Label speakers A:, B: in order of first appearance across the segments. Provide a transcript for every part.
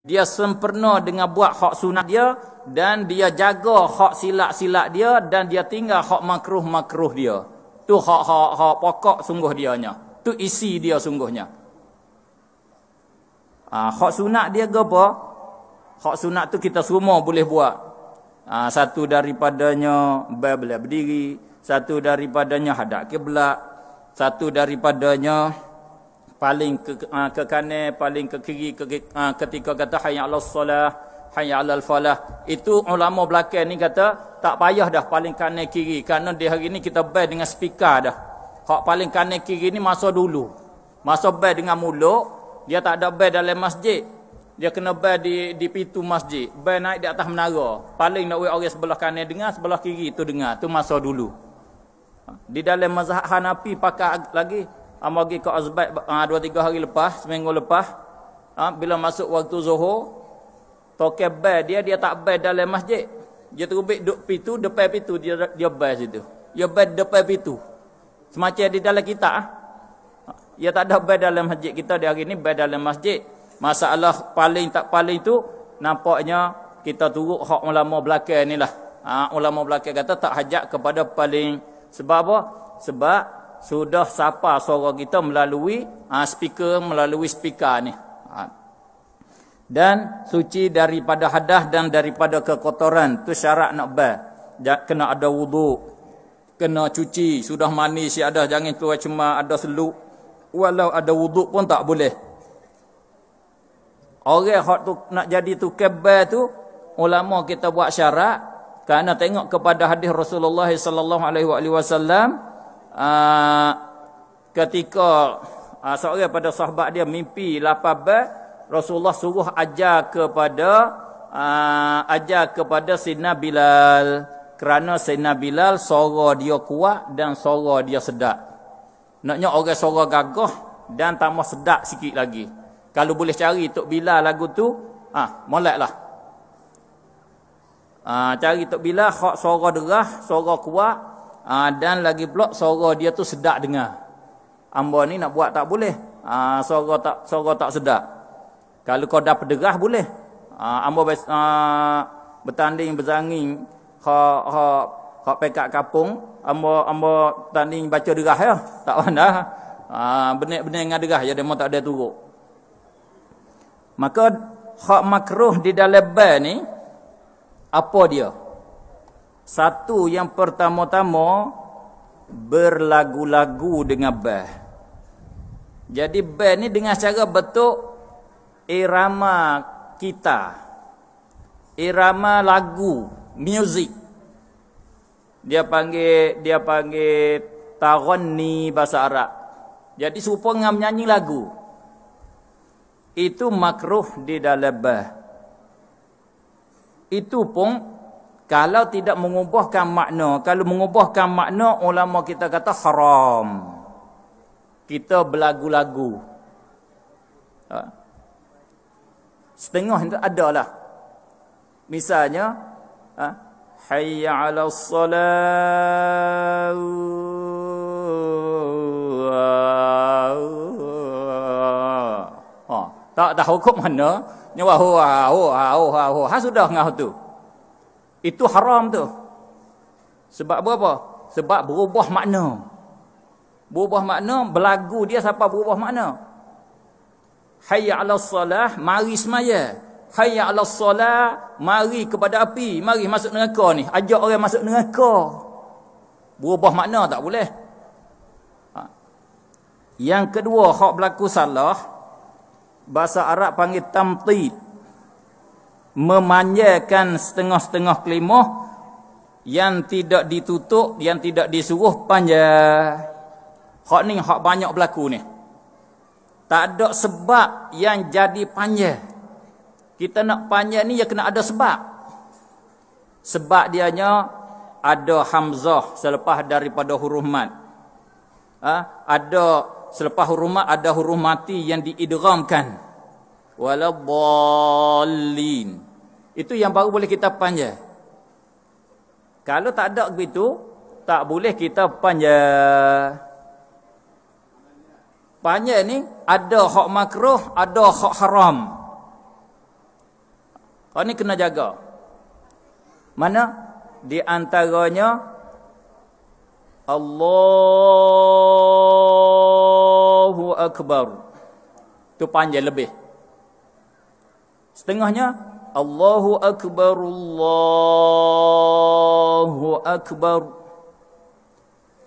A: Dia sempurna dengan buat hak sunat dia dan dia jaga hak silat-silat dia dan dia tinggal hak makruh-makruh dia. Tu hak-hak pokok sungguh dianya. Tu isi dia sungguhnya. Ah ha, hak sunat dia ke apa? Hak sunat tu kita semua boleh buat. Ha, satu daripadanya berdiri, satu daripadanya hadap kiblat, satu daripadanya paling ke, uh, ke kanan, paling ke kiri ke, uh, ketika kata hayya ala solah, hayya ala falah. Itu ulama belakang ni kata tak payah dah paling kanan kiri kerana di hari ni kita bay dengan speaker dah. Hak paling kanan kiri ni masa dulu. Masa bay dengan mulut, dia tak ada bay dalam masjid. Dia kena bay di di pintu masjid, bay naik di atas menara. Paling nak orang sebelah kanan dengar, sebelah kiri itu dengar. Tu masa dulu. Di dalam mazhab Hanafi pakai lagi Amba pergi ke Azbat ah, dua tiga hari lepas, seminggu lepas. Ha, bila masuk waktu Zuhur, toke bay dia dia tak bay dalam masjid. Dia terubik duk pitu, depan pitu dia dia bay situ. Dia bay depan pitu. Semacam di dalam kita. Ah. Dia tak ada bay dalam masjid kita di hari ini bay dalam masjid. Masalah paling tak paling tu nampaknya kita turut hak ulama belakang lah, Ha, ulama belakang kata tak hajat kepada paling sebab apa? Sebab sudah sapa suara kita melalui ha, speaker melalui speaker ni ha. dan suci daripada hadah dan daripada kekotoran tu syarat nak ber kena ada wuduk kena cuci sudah mandi si ada jangan tu cuma ada seluk walau ada wuduk pun tak boleh orang hak tu nak jadi tu kebal tu ulama kita buat syarat kerana tengok kepada hadis Rasulullah sallallahu alaihi wasallam uh, ketika uh, seorang pada sahabat dia mimpi lapar bad Rasulullah suruh ajar kepada uh, ajar kepada Sina Bilal kerana Sina Bilal suara dia kuat dan suara dia sedap naknya orang suara gagah dan tambah sedap sikit lagi kalau boleh cari Tok bila lagu tu ah molek lah ah, cari Tok bila hak suara derah suara kuat Ha, dan lagi pula suara dia tu sedap dengar. Amba ni nak buat tak boleh. Ha, suara tak suara tak sedap. Kalau kau dah pederah boleh. Ha, amba bes, ha, bertanding berzangin kau ha, ha ha pekat kapung amba amba tanding baca derah ya tak pandai ha benar-benar dengan derah ya demo tak ada turun maka hak makruh di dalam bal ni apa dia satu yang pertama-tama berlagu-lagu dengan bah. Jadi bah ni dengan cara betul irama kita. Irama lagu, music. Dia panggil dia panggil tarani bahasa Arab. Jadi serupa ngam nyanyi lagu. Itu makruh di dalam bah. Itu pun kalau tidak mengubahkan makna, kalau mengubahkan makna, ulama kita kata haram. Kita berlagu-lagu. Ha? Setengah itu ada lah. Misalnya, ha? Hayya ala salam. Ha, tak tahu kok mana. Ni wah wah wah wah wah sudah ngah tu. Itu haram tu. Sebab apa? Sebab berubah makna. Berubah makna, berlagu dia siapa berubah makna. Hayya ala salah, mari semaya. Hayya ala salah, mari kepada api. Mari masuk neraka ni. Ajak orang masuk neraka. Berubah makna tak boleh. Ha. Yang kedua, hak berlaku salah. Bahasa Arab panggil tamtid memanjakan setengah-setengah kelimah yang tidak ditutup, yang tidak disuruh panjang. Hak ni hak banyak berlaku ni. Tak ada sebab yang jadi panjang. Kita nak panjang ni ya kena ada sebab. Sebab dianya ada hamzah selepas daripada huruf mat. Ha? Ada selepas huruf mat ada huruf mati yang diidghamkan waladhallin. Itu yang baru boleh kita panjang. Kalau tak ada begitu, tak boleh kita panjang. Panjang ni ada hak makruh, ada hak haram. Kau ni kena jaga. Mana? Di antaranya Allahu Akbar. Itu panjang lebih. Setengahnya Allahu akbar Allahu akbar.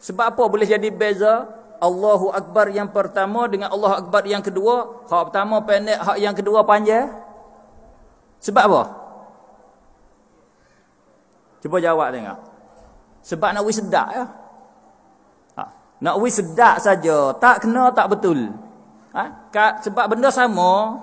A: Sebab apa boleh jadi beza Allahu akbar yang pertama dengan Allahu akbar yang kedua? Hak pertama pendek, hak yang kedua panjang? Sebab apa? Cuba jawab tengok. Sebab nak sedak ya. Ha. Nak sedak saja, tak kena tak betul. Ha? Sebab benda sama,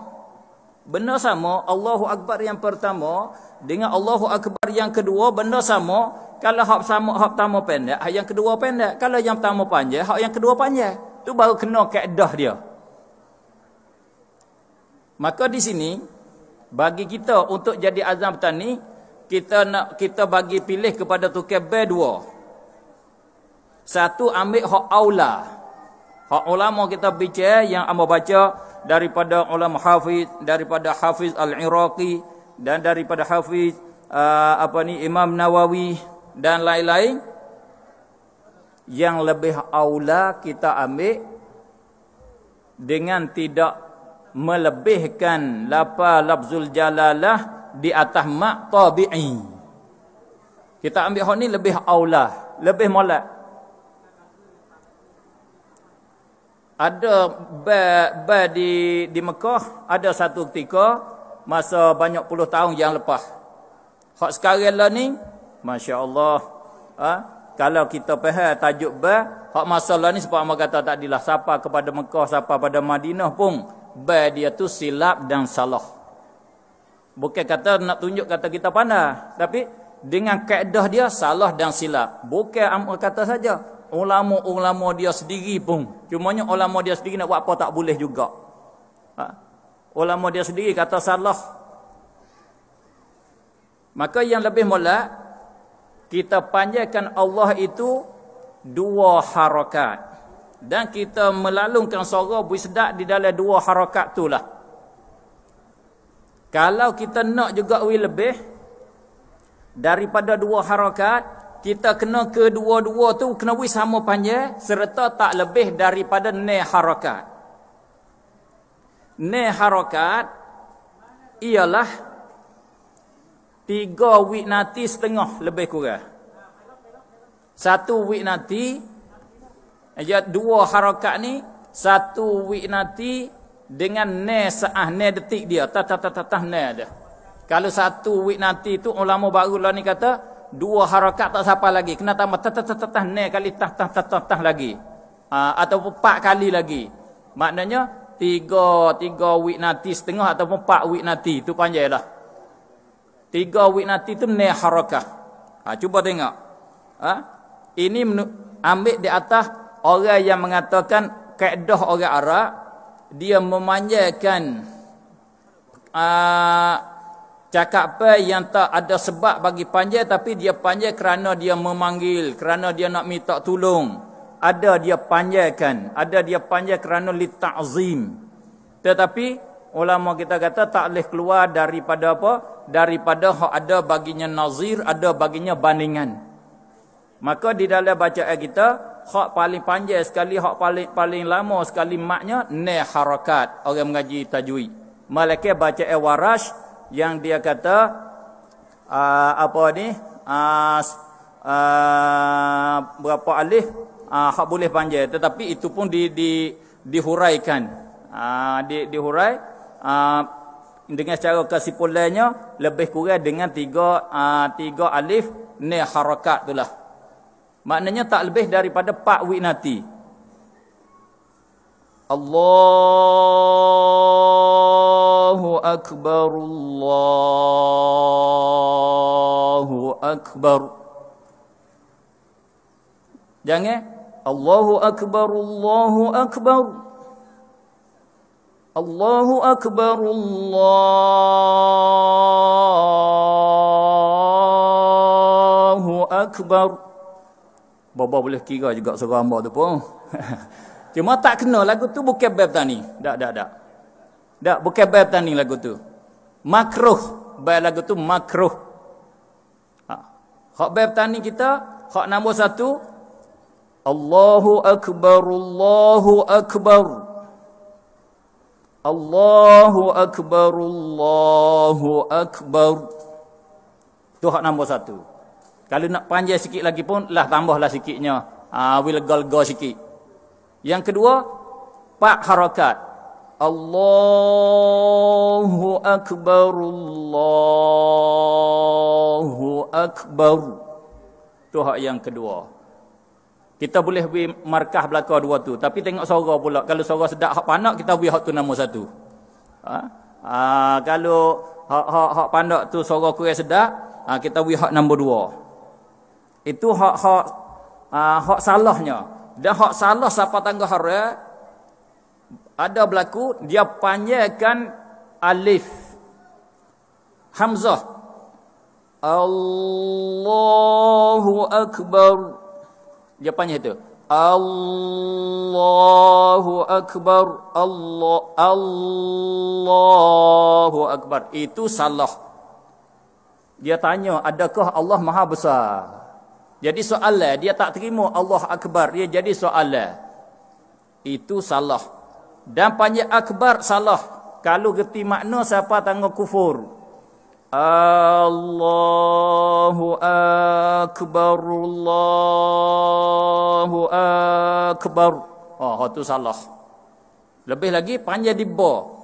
A: benda sama Allahu Akbar yang pertama dengan Allahu Akbar yang kedua benda sama kalau hak sama hak pertama pendek hak yang kedua pendek kalau yang pertama panjang hak yang kedua panjang tu baru kena kaedah dia maka di sini bagi kita untuk jadi azam petani kita nak kita bagi pilih kepada tukar B2 satu ambil hak aula Hak ulama kita baca yang ambo baca daripada ulama Hafiz, daripada Hafiz Al-Iraqi dan daripada Hafiz uh, apa ni Imam Nawawi dan lain-lain yang lebih aula kita ambil dengan tidak melebihkan lapa labzul jalalah di atas mak tabi'i. Kita ambil hak ni lebih aula, lebih molat. ada bad di di Mekah ada satu ketika masa banyak puluh tahun yang lepas. Hak sekarang lah ni, masya-Allah. Ha? kalau kita faham tajuk ba, hak masa lah ni sebab kata tadilah siapa kepada Mekah, siapa pada Madinah pun ba dia tu silap dan salah. Bukan kata nak tunjuk kata kita pandai, tapi dengan kaedah dia salah dan silap. Bukan amal kata saja, ulama-ulama dia sendiri pun cumanya ulama dia sendiri nak buat apa tak boleh juga ha? ulama dia sendiri kata salah maka yang lebih mula kita panjakan Allah itu dua harakat dan kita melalungkan suara bui sedak di dalam dua harakat itulah kalau kita nak juga lebih daripada dua harakat kita kena kedua-dua tu kena wis sama panjang serta tak lebih daripada ne harakat. Ne harakat ialah tiga wik nanti setengah lebih kurang. Satu wik nanti ya dua harakat ni satu wik nanti dengan ne saah ne detik dia ta ta ta ne ada. Kalau satu wik nanti tu ulama baru lah ni kata dua harakat tak siapa lagi kena tambah tat tat tat ne kali tah tah tah tah tah lagi ha, ataupun empat kali lagi maknanya tiga tiga week nanti setengah ataupun empat week nanti itu panjanglah tiga week nanti tu ne harakat ha, cuba tengok ha? ini ambil di atas orang yang mengatakan kaedah orang Arab dia memanjakan uh, Cakap apa yang tak ada sebab bagi panjang tapi dia panjang kerana dia memanggil, kerana dia nak minta tolong. Ada dia panjang kan? ada dia panjang kerana li ta'zim. Tetapi ulama kita kata tak boleh keluar daripada apa? Daripada hak ada baginya nazir, ada baginya bandingan. Maka di dalam bacaan kita, hak paling panjang sekali, hak paling paling lama sekali maknya ne harakat orang mengaji tajwid. Malaikat bacaan warash yang dia kata uh, apa ni uh, uh, berapa alif uh, hak boleh panjang tetapi itu pun di di dihuraikan uh, di dihurai uh, dengan secara kesimpulannya lebih kurang dengan tiga uh, tiga alif ni harakat itulah maknanya tak lebih daripada pak winati Allah أكبر الله أكبر jangan ya? Allahu akbar Allahu akbar Allahu akbar Allahu akbar Baba boleh kira juga seramba tu pun. Cuma tak kena lagu tu bukan bab tani. Tak tak tak. Tak, bukan bayar petani lagu tu. Makruh. Bayar lagu tu makruh. Ha. Hak bayar petani kita, hak nombor satu, Allahu Akbar, Allahu Akbar. Allahu Akbar, Allahu Akbar. Itu hak nombor satu. Kalau nak panjang sikit lagi pun, lah tambahlah sikitnya. Ha, will go sikit. Yang kedua, Pak Harakat. الله أكبر الله أكبر تو hak yang kedua kita boleh beri markah belakang dua tu tapi tengok suara pula kalau suara sedap hak panak kita beri hak tu nama satu ha? ha kalau hak hak hak pandak tu suara kurang sedap ha, kita beri hak nombor dua itu hak hak ha, hak salahnya dan hak salah siapa tangga haram ada berlaku dia panjangkan alif hamzah Allahu akbar dia panjang itu Allahu akbar Allah Allahu akbar itu salah dia tanya adakah Allah maha besar jadi soalan dia tak terima Allah akbar dia jadi soalan itu salah dan panjat akbar salah kalau geti makna siapa tanggung kufur Allahu akbar Allahu akbar oh itu salah lebih lagi panjat bo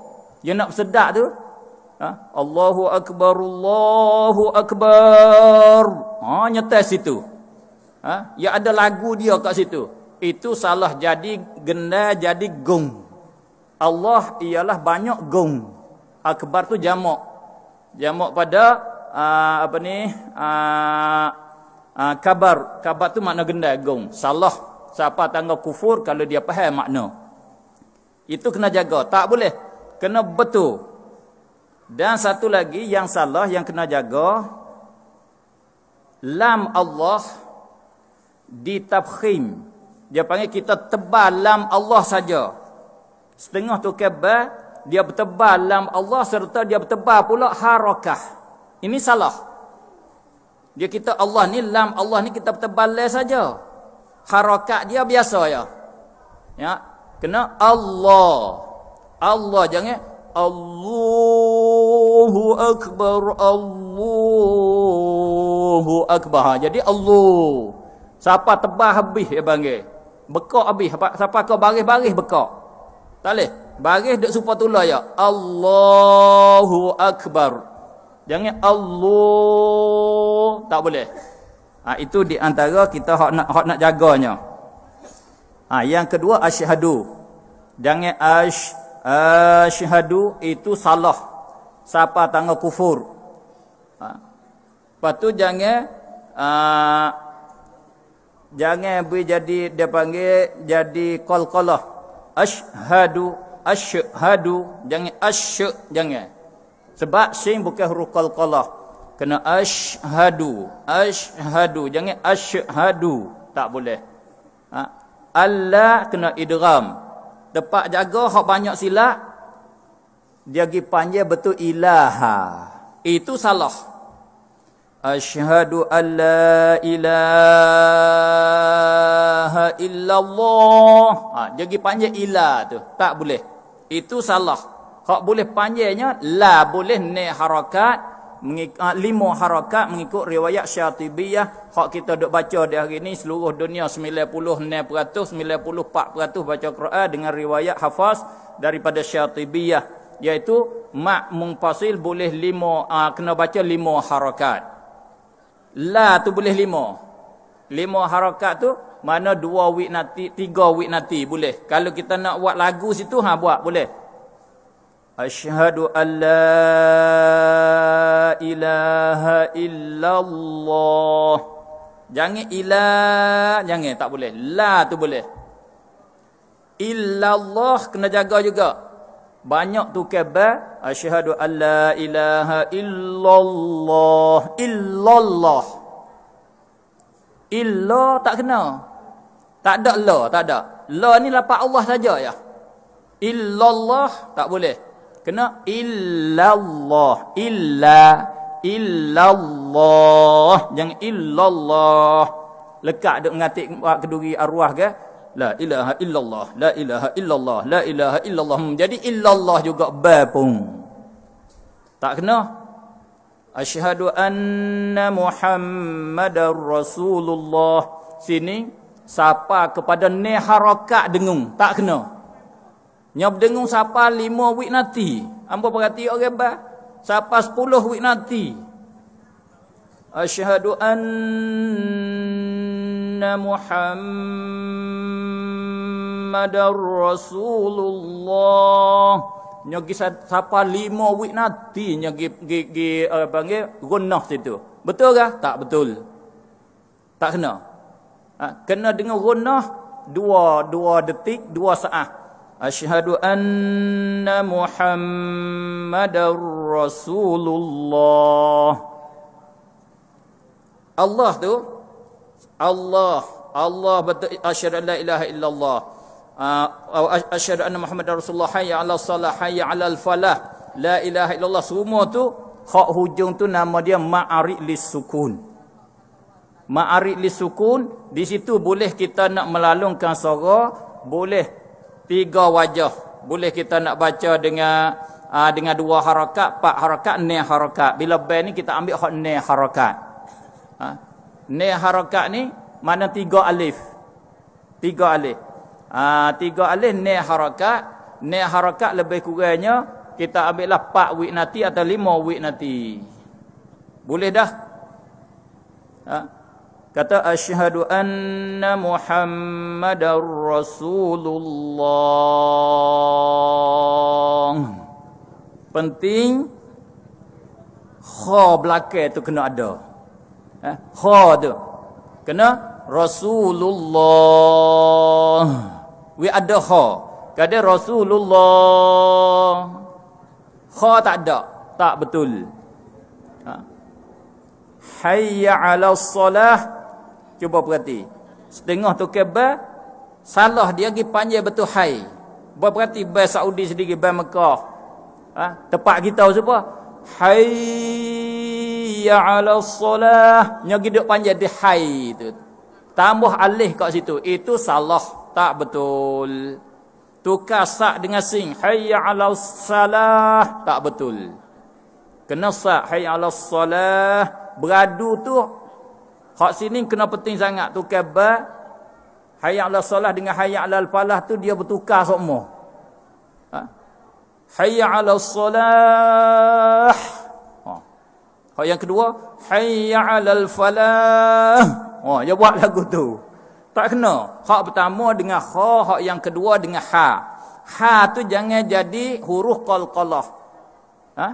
A: yang nak sedak tu ha? Allahu akbar Allahu akbar ha nyetes situ ha ya ada lagu dia kat situ itu salah jadi genda jadi gung Allah ialah banyak gong. Akbar tu jamak. Jamak pada uh, apa ni? Uh, uh, kabar. Kabar tu makna gendai gong. Salah. Siapa tangga kufur kalau dia faham makna. Itu kena jaga. Tak boleh. Kena betul. Dan satu lagi yang salah yang kena jaga lam Allah ditabkhim. Dia panggil kita tebal lam Allah saja setengah tu kebal dia bertebal dalam Allah serta dia bertebal pula harakah ini salah dia kita Allah ni lam Allah ni kita bertebal saja harakat dia biasa ya ya kena Allah Allah jangan Allahu akbar Allahu akbar ha, jadi Allah siapa tebal habis ya panggil bekok habis siapa kau baris-baris bekok tak boleh. Baris dek supa tulah ya. Allahu akbar. Jangan Allah. Tak boleh. Ha, itu di antara kita hak nak hak nak jaganya. Ha, yang kedua asyhadu. Jangan asy asyhadu itu salah. Siapa tangga kufur. Ha. Lepas jangan a ha, uh, jangan boleh jadi dia panggil jadi qalqalah. Kol ashadu ashadu jangan ash jangan sebab sin bukan huruf qalqalah kena ashadu ashadu jangan ashadu tak boleh ha? Allah kena idram tepat jaga hok banyak silap dia gi panjang betul ilaha itu salah ashadu Allah ilaha illallah. Ha, dia pergi panjang ilah tu. Tak boleh. Itu salah. Hak boleh panjangnya, la boleh ni harakat, mengik, ha, lima harakat mengikut riwayat syatibiyah. Hak kita duk baca di hari ni, seluruh dunia 90% 94% baca Quran dengan riwayat hafaz daripada syatibiyah. Iaitu, mak mumpasil boleh lima, ha, kena baca lima harakat. La tu boleh lima. Lima harakat tu, mana dua week nanti, tiga week nanti boleh. Kalau kita nak buat lagu situ, ha buat boleh. Ashhadu an la ilaha illallah. Jangan ilah, jangan tak boleh. La tu boleh. Illallah kena jaga juga. Banyak tu kebah. Ashhadu an la ilaha illallah. Illallah illa tak kena tak ada la tak ada la ni lapak Allah saja ya illallah tak boleh kena illallah illa illallah yang illallah lekat dekat ngatik keduri arwah ke la ilaha illallah la ilaha illallah la ilaha illallah jadi illallah juga ba pun tak kena Asyhadu anna Muhammadar Rasulullah. Sini Sapa kepada ni harakat dengung, tak kena. Nyap dengung Sapa lima wik nanti. Ambo perhati orang ba. Sapa sepuluh wik nanti. Asyhadu anna Muhammadar Rasulullah nyogi sapa lima wik nanti nyogi gi, gi, uh, panggil gunah situ. Betul ke? Tak betul. Tak kena. Ha, kena dengan gunah dua, dua detik, dua saat. Ashadu anna Muhammadar Rasulullah. Allah tu, Allah, Allah betul, asyadu la ilaha illallah uh, asyhadu anna muhammadar rasulullah hayya 'alas salah hayya 'alal falah la ilaha illallah semua tu hak hujung tu nama dia ma'arid lisukun ma'arid lisukun di situ boleh kita nak melalungkan suara boleh tiga wajah boleh kita nak baca dengan uh, dengan dua harakat empat harakat ni harakat bila ba ni kita ambil hak ni harakat ha? Ah, ni harakat ni mana tiga alif tiga alif Ha, tiga alih ni harakat. Ni harakat lebih kurangnya. Kita ambil lah 4 wik nanti atau 5 wik nanti. Boleh dah? Ha? Kata asyhadu anna muhammadar rasulullah. Penting. Kha belakang tu kena ada. Ha? Kha tu. Kena rasulullah wi ada ha kada rasulullah ha tak ada tak betul ha hayya 'ala solah cuba perhati setengah tu kebal salah dia pergi panjang betul hai berperhati bai saudi sendiri bai mekah ha tempat kita siapa hayya 'ala solah nya duk panjang di hai tu tambah alih kat situ itu salah tak betul. Tukar sa dengan sin. Hayya 'alas salah. Tak betul. Kena sa hayya 'alas salah. Beradu tu hak sini kena penting sangat tukar ba hayya 'alas salah dengan hayya 'alal falah tu dia bertukar semua. Ha? Hayya 'alas salah. Oh. yang kedua, hayya 'alal falah. Oh, dia buat lagu tu. Tak kena. Hak pertama dengan kha, hak yang kedua dengan ha. Ha tu jangan jadi huruf qalqalah. Ha?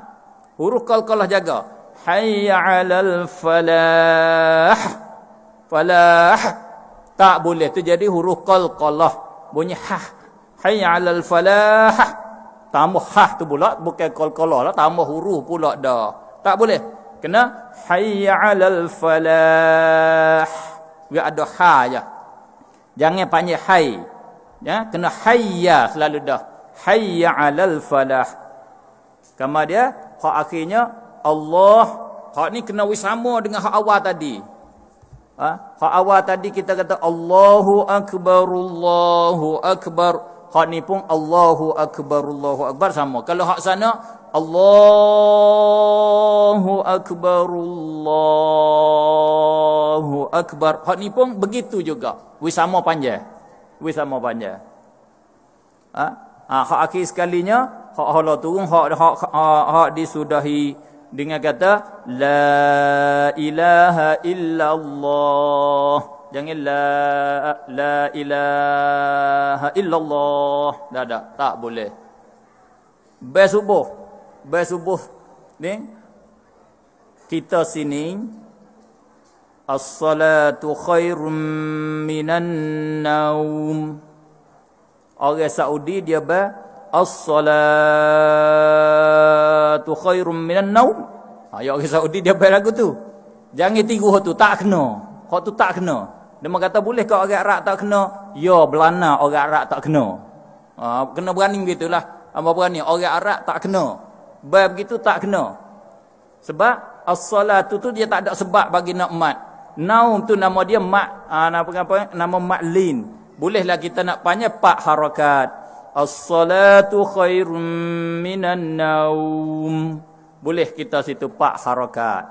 A: Huruf qalqalah jaga. Hayya 'alal falah. Falah. Tak boleh tu jadi huruf qalqalah. Bunyi ha. Hayya 'alal falah. Tambah ha tu pula bukan qalqalah lah, tambah huruf pula dah. Tak boleh. Kena hayya 'alal falah. Dia ada ha Ya. Jangan panggil hai. Ya, kena hayya selalu dah. Hayya alal falah. Kama dia, hak akhirnya Allah, hak ni kena sama dengan hak awal tadi. Ha? Hak awal tadi kita kata Allahu akbar, Allahu akbar. Hak ni pun Allahu akbar, Allahu akbar sama. Kalau hak sana, Allahu akbar Allahu akbar. Hak ni pun begitu juga. Wi sama panjang. Wi sama panjang. Ha? Ha, hak akhir sekalinya hak Allah turun hak hak hak disudahi dengan kata la ilaha illallah. Jangan la la ilaha illallah. Dah dah tak boleh. Besubuh. subuh bayi subuh ni kita sini as-salatu khairum minan naum orang Saudi dia ba as-salatu khairum minan naum ha, orang Saudi dia ba lagu tu jangan tiru tu tak kena kau tu tak kena dia kata boleh kau orang Arab tak kena ya belana orang Arab tak kena ha, kena berani gitulah apa berani orang Arab tak kena Baik begitu tak kena. Sebab as-salatu tu dia tak ada sebab bagi nak mat. Naum tu nama dia mat. Ah nama apa nama matlin. Bolehlah kita nak panjang pak harakat. As-salatu khairum minan naum. Boleh kita situ pak harakat.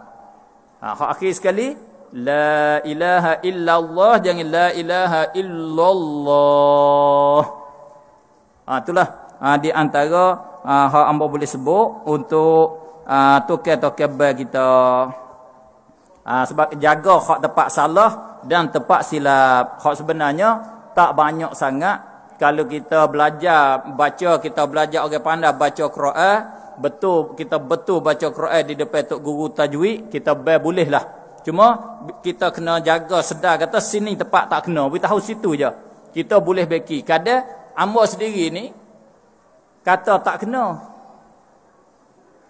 A: Ah ha, akhir sekali la ilaha illallah jangan la ilaha illallah. ha, itulah ha, di antara ah uh, hamba boleh sebut untuk ah uh, tokel-tokel bagi kita uh, sebab jaga hak tepat salah dan tepat silap hak sebenarnya tak banyak sangat kalau kita belajar baca kita belajar orang pandai baca Quran betul kita betul baca Quran di depan tok guru tajwid kita bel lah cuma kita kena jaga sedar kata sini tepat tak kena we tahu situ je kita boleh beki kadang Amba sendiri ni kata tak kena.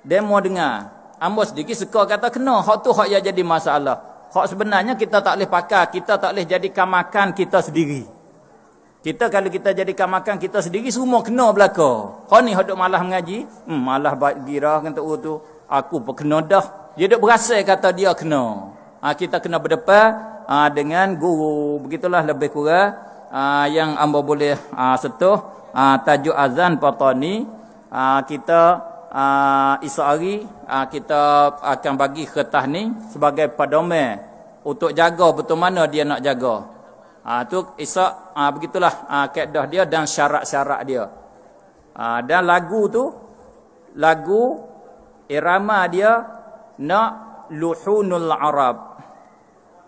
A: Demo dengar. Ambo sedikit suka kata kena. Hak tu hak yang jadi masalah. Hak sebenarnya kita tak boleh pakar. Kita tak boleh jadikan makan kita sendiri. Kita kalau kita jadi kamakan kita sendiri semua kena belaka. Kau ni hak duk malah mengaji. Hmm, malah gira kata oh, tu. Aku pun kena dah. Dia duk berasa kata dia kena. Ha, kita kena berdepan ha, dengan guru. Begitulah lebih kurang uh, yang ambo boleh uh, setuh uh, tajuk azan patani uh, kita uh, esok hari uh, kita akan bagi kertas ni sebagai pedoman untuk jaga betul mana dia nak jaga. Ah uh, tu esok uh, begitulah uh, kaedah dia dan syarat-syarat dia. Uh, dan lagu tu lagu irama dia nak luhunul arab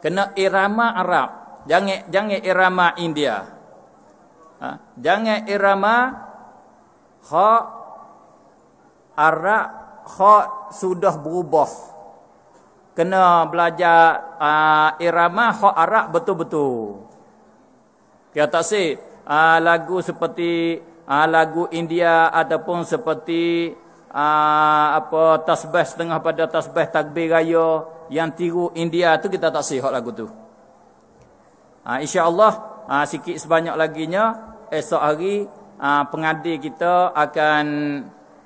A: kena irama arab jangan jangan irama India. Ha? jangan irama kha ara kha sudah berubah. Kena belajar uh, irama kha ara betul-betul. Kita tak si uh, ha, lagu seperti uh, lagu India ataupun seperti uh, apa tasbih setengah pada tasbih takbir raya yang tiru India tu kita tak si hak lagu tu. Ha, InsyaAllah ha, sikit sebanyak laginya esok hari ha, pengadil kita akan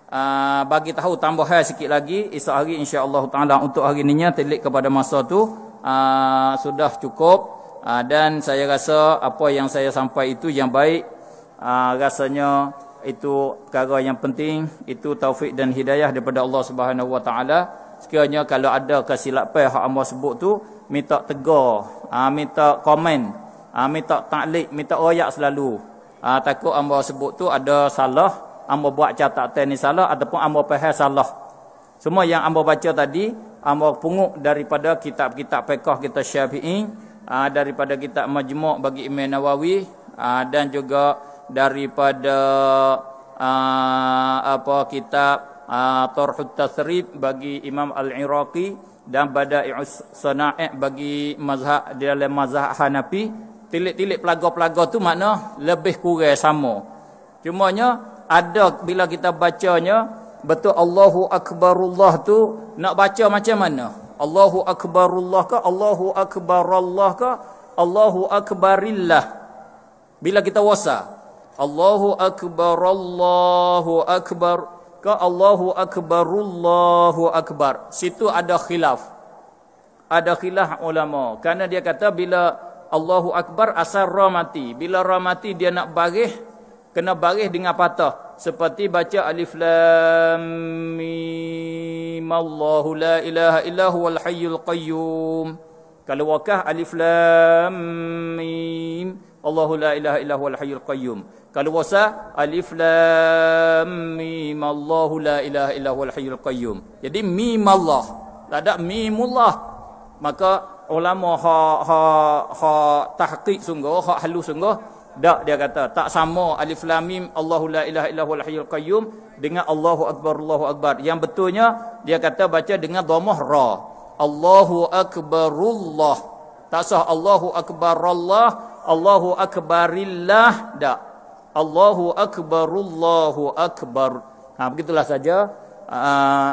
A: ha, bagi tahu tambahan sikit lagi esok hari insyaAllah untuk hari ini telik kepada masa itu ha, sudah cukup ha, dan saya rasa apa yang saya sampai itu yang baik ha, rasanya itu perkara yang penting itu taufik dan hidayah daripada Allah Subhanahu sekiranya kalau ada kesilapan hak amal sebut tu minta tegur, ah minta komen, ah minta taklik, minta royak selalu. Ah takut hamba sebut tu ada salah, hamba buat catatan ni salah ataupun hamba faham salah. Semua yang hamba baca tadi, hamba punguk daripada kitab-kitab fiqh kita Syafi'i, ah daripada kitab majmuk bagi Imam Nawawi, ah dan juga daripada ah apa kitab ah Tarhut Tasrib bagi Imam Al-Iraqi dan pada sana'i' bagi mazhab di dalam mazhab Hanafi tilik-tilik pelaga-pelaga tu makna lebih kurang sama Cuma nya ada bila kita bacanya betul Allahu Akbarullah tu nak baca macam mana Allahu Akbarullah ke Allahu Akbarallah ke Allahu Akbarillah bila kita wasa Allahu Akbarallahu Akbar Allahu Akbar ke Allahu Akbarullahu Akbar. Situ ada khilaf. Ada khilaf ulama. Karena dia kata bila Allahu Akbar asal ra mati. Bila ra mati dia nak barih, kena barih dengan patah. Seperti baca alif lam mim Allahu la ilaha illahu wal hayyul qayyum. Kalau wakah alif lam mim. Allahu la ilaha illa huwal hayyul qayyum. Kalau wasa alif lam mim Allahu la ilaha illa huwal hayyul qayyum. Jadi mim Allah. Tak ada mimullah. Maka ulama ha ha ha tahqiq sungguh, ha halus sungguh, dak dia kata tak sama alif lam mim Allahu la ilaha illa huwal hayyul qayyum dengan Allahu akbar Allahu akbar. Yang betulnya dia kata baca dengan dhammah ra. Allahu akbarullah. Tak sah Allahu akbarullah. Allah. Allahu akbarillah dak. Allahu akbarullahu akbar. Ha begitulah saja. Ah uh,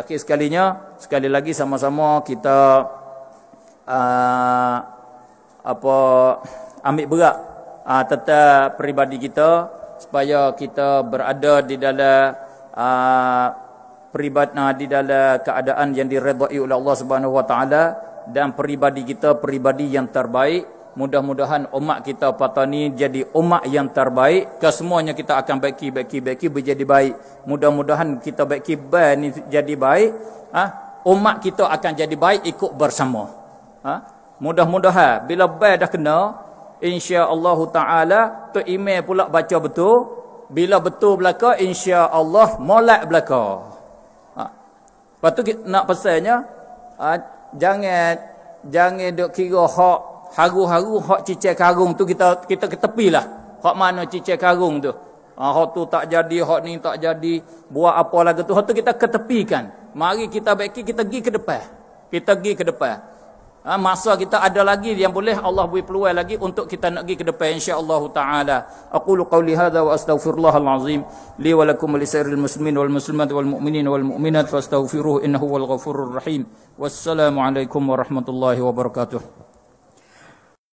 A: akhir sekalinya sekali lagi sama-sama kita uh, apa ambil berat uh, ha, tentang peribadi kita supaya kita berada di dalam uh, peribadi uh, di dalam keadaan yang diredai oleh Allah Subhanahu wa taala dan peribadi kita peribadi yang terbaik Mudah-mudahan umat kita patani jadi umat yang terbaik. Kesemuanya kita akan baiki, baiki, baiki, menjadi baik. Mudah-mudahan kita baiki, baik ni jadi baik. Ha? Umat kita akan jadi baik ikut bersama. Ha? Mudah-mudahan bila baik dah kena, insya Allah Ta'ala, tu email pula baca betul. Bila betul belaka, insya Allah molat belaka. Ha? Lepas nak pesannya, ha? jangan jangan dok kira hak haru-haru hak cicai karung tu kita kita ketepilah. Hak mana cicai karung tu? Ha, ah, hak tu tak jadi, hak ni tak jadi, buat apa lagi tu? Hak tu kita ketepikan. Mari kita baiki kita pergi ke depan. Kita pergi ke depan. Ha, masa kita ada lagi yang boleh Allah beri peluang lagi untuk kita nak pergi ke depan insya-Allah taala. Aqulu qawli hadha wa astaghfirullahal azim li wa lakum wa lisairil muslimin wal muslimat wal mu'minin wal mu'minat fastaghfiruhu innahu wal ghafurur rahim. Wassalamu alaikum warahmatullahi wabarakatuh.